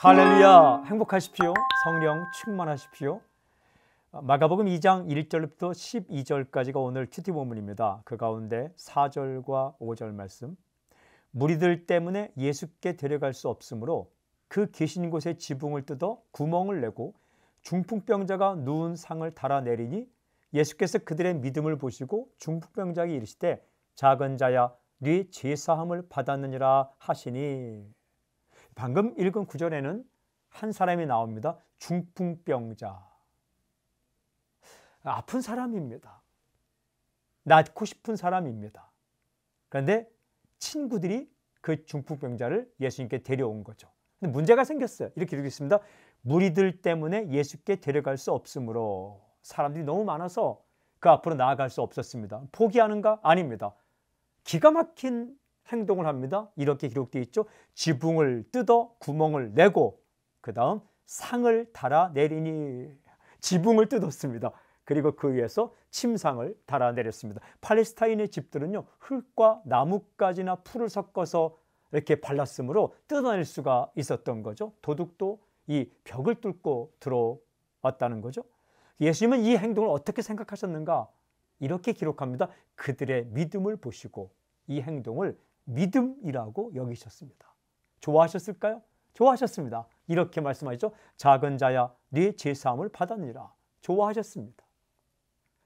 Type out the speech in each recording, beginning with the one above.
할렐루야 행복하십시오 성령 충만하십시오 어, 마가복음 2장 1절부터 12절까지가 오늘 큐티 본문입니다 그 가운데 4절과 5절 말씀 무리들 때문에 예수께 데려갈 수 없으므로 그 계신 곳에 지붕을 뜯어 구멍을 내고 중풍병자가 누운 상을 달아내리니 예수께서 그들의 믿음을 보시고 중풍병자에게 이르시되 작은 자야 네 제사함을 받았느니라 하시니 방금 읽은 구절에는 한 사람이 나옵니다. 중풍병자. 아픈 사람입니다. 낫고 싶은 사람입니다. 그런데 친구들이 그 중풍병자를 예수님께 데려온 거죠. 근데 문제가 생겼어요. 이렇게 읽있습니다 무리들 때문에 예수께 데려갈 수 없으므로 사람들이 너무 많아서 그 앞으로 나아갈 수 없었습니다. 포기하는가? 아닙니다. 기가 막힌 행동을 합니다. 이렇게 기록되어 있죠. 지붕을 뜯어 구멍을 내고 그 다음 상을 달아내리니 지붕을 뜯었습니다. 그리고 그 위에서 침상을 달아내렸습니다. 팔레스타인의 집들은요. 흙과 나뭇가지나 풀을 섞어서 이렇게 발랐으므로 뜯어낼 수가 있었던 거죠. 도둑도 이 벽을 뚫고 들어왔다는 거죠. 예수님은 이 행동을 어떻게 생각하셨는가? 이렇게 기록합니다. 그들의 믿음을 보시고 이 행동을 믿음이라고 여기셨습니다. 좋아하셨을까요? 좋아하셨습니다. 이렇게 말씀하시죠. 작은 자야 네 죄사함을 받았느니라. 좋아하셨습니다.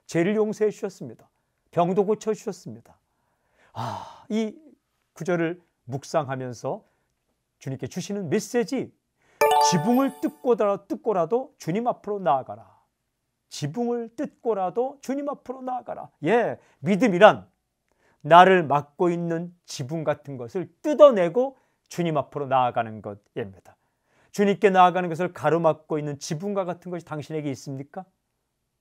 죄를 용서해 주셨습니다. 병도 고쳐 주셨습니다. 아, 이 구절을 묵상하면서 주님께 주시는 메시지 지붕을 뜯고라도 뜯고라도 주님 앞으로 나아가라. 지붕을 뜯고라도 주님 앞으로 나아가라. 예, 믿음이란 나를 막고 있는 지붕 같은 것을 뜯어내고 주님 앞으로 나아가는 것입니다. 주님께 나아가는 것을 가로막고 있는 지붕과 같은 것이 당신에게 있습니까?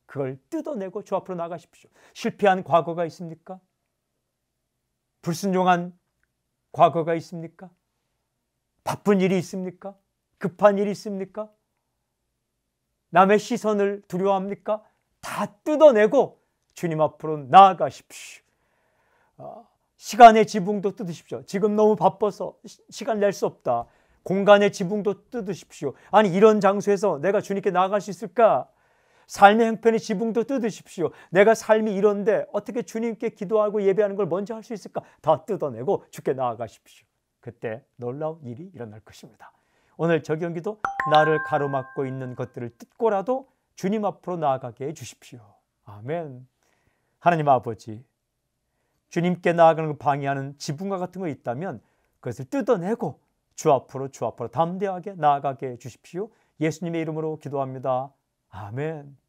그걸 뜯어내고 주 앞으로 나가십시오. 실패한 과거가 있습니까? 불순종한 과거가 있습니까? 바쁜 일이 있습니까? 급한 일이 있습니까? 남의 시선을 두려워합니까? 다 뜯어내고 주님 앞으로 나아가십시오. 어, 시간의 지붕도 뜯으십시오. 지금 너무 바빠서 시간 낼 수 없다. 공간의 지붕도 뜯으십시오. 아니 이런 장소에서 내가 주님께 나아갈 수 있을까? 삶의 형편의 지붕도 뜯으십시오. 내가 삶이 이런데 어떻게 주님께 기도하고 예배하는 걸 먼저 할 수 있을까? 다 뜯어내고 주께 나아가십시오. 그때 놀라운 일이 일어날 것입니다. 오늘 저경기도 나를 가로막고 있는 것들을 뜯고라도 주님 앞으로 나아가게 해 주십시오. 아멘. 하나님 아버지, 주님께 나아가는 걸 방해하는 지붕과 같은 거 있다면 그것을 뜯어내고 주 앞으로 주 앞으로 담대하게 나아가게 해 주십시오. 예수님의 이름으로 기도합니다. 아멘.